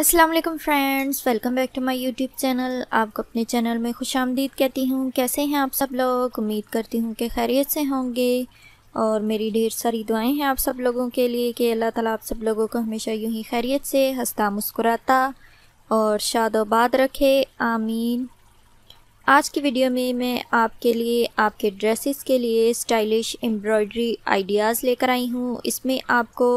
Aslam friends welcome back to my YouTube channel आपको अपने channel में खुश आमदीद कहती हूँ कैसे हैं आप सब लोग उम्मीद करती हूँ कि खैरियत से होंगे और मेरी ढेर सारी दुआएं हैं आप सब लोगों के लिए कि अल्लाह ताला आप सब लोगों को हमेशा यूं ही खैरियत से हंसता मुस्कुराता और शादोबाद रखे आमीन आज की वीडियो में मैं आपके लिए आपके ड्रेसिस के लिए स्टाइलिश एम्ब्रॉयड्री आइडियाज़ लेकर आई हूँ इसमें आपको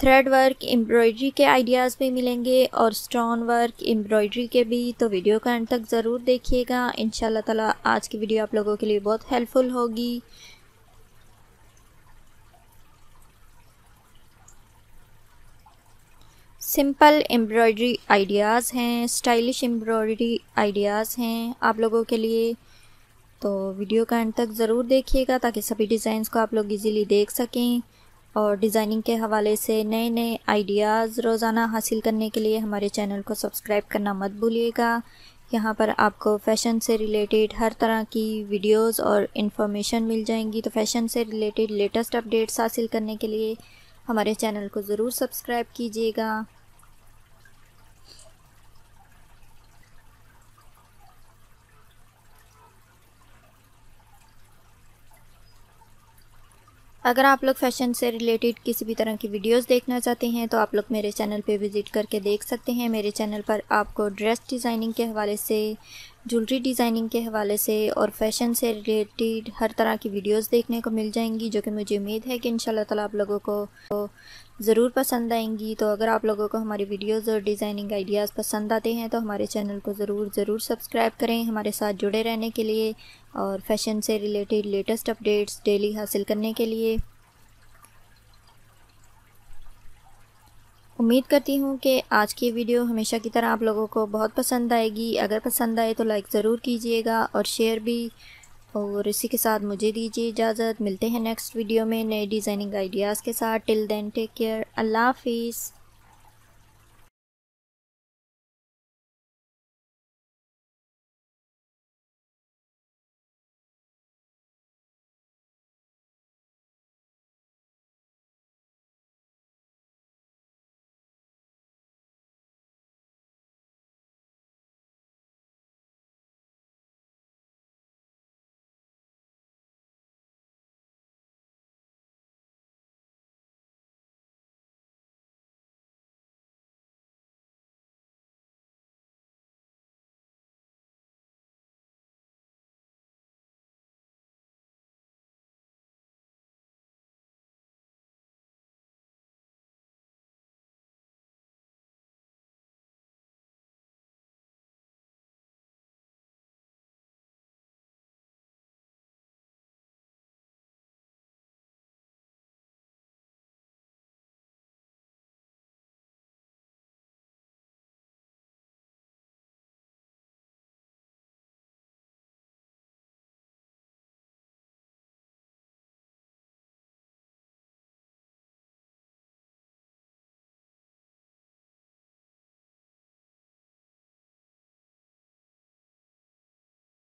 थ्रेड वर्क एम्ब्रॉयडरी के आइडियाज़ भी मिलेंगे और स्टोन वर्क एम्ब्रॉयडरी के भी तो वीडियो का अंत तक ज़रूर देखिएगा इन ताला आज की वीडियो आप लोगों के लिए बहुत हेल्पफुल होगी सिंपल एम्ब्रॉयडरी आइडियाज़ हैं स्टाइलिश एम्ब्रॉयडरी आइडियाज़ हैं आप लोगों के लिए तो वीडियो का अंत तक ज़रूर देखिएगा ताकि सभी डिज़ाइंस को आप लोग इजीली देख सकें और डिज़ाइनिंग के हवाले से नए नए आइडियाज़ रोज़ाना हासिल करने के लिए हमारे चैनल को सब्सक्राइब करना मत भूलिएगा यहाँ पर आपको फ़ैशन से रिलेटेड हर तरह की वीडियोस और इन्फॉर्मेशन मिल जाएंगी तो फैशन से रिलेटेड लेटेस्ट अपडेट्स हासिल करने के लिए हमारे चैनल को ज़रूर सब्सक्राइब कीजिएगा अगर आप लोग फैशन से रिलेटेड किसी भी तरह की वीडियोस देखना चाहते हैं तो आप लोग मेरे चैनल पे विज़िट करके देख सकते हैं मेरे चैनल पर आपको ड्रेस डिज़ाइनिंग के हवाले से ज्वेलरी डिज़ाइनिंग के हवाले से और फैशन से रिलेटेड हर तरह की वीडियोस देखने को मिल जाएंगी जो कि मुझे उम्मीद है कि इन ताला आप लोगों को तो ज़रूर पसंद आएंगी तो अगर आप लोगों को हमारी वीडियोस और डिज़ाइनिंग आइडियाज़ पसंद आते हैं तो हमारे चैनल को ज़रूर ज़रूर सब्सक्राइब करें हमारे साथ जुड़े रहने के लिए और फैशन से रिलेटेड लेटेस्ट अपडेट्स डेली हासिल करने के लिए उम्मीद करती हूँ कि आज की वीडियो हमेशा की तरह आप लोगों को बहुत पसंद आएगी अगर पसंद आए तो लाइक ज़रूर कीजिएगा और शेयर भी और इसी के साथ मुझे दीजिए इजाज़त मिलते हैं नेक्स्ट वीडियो में नए डिज़ाइनिंग आइडियाज़ के साथ टिल देन टेक केयर अल्लाह हाफिज़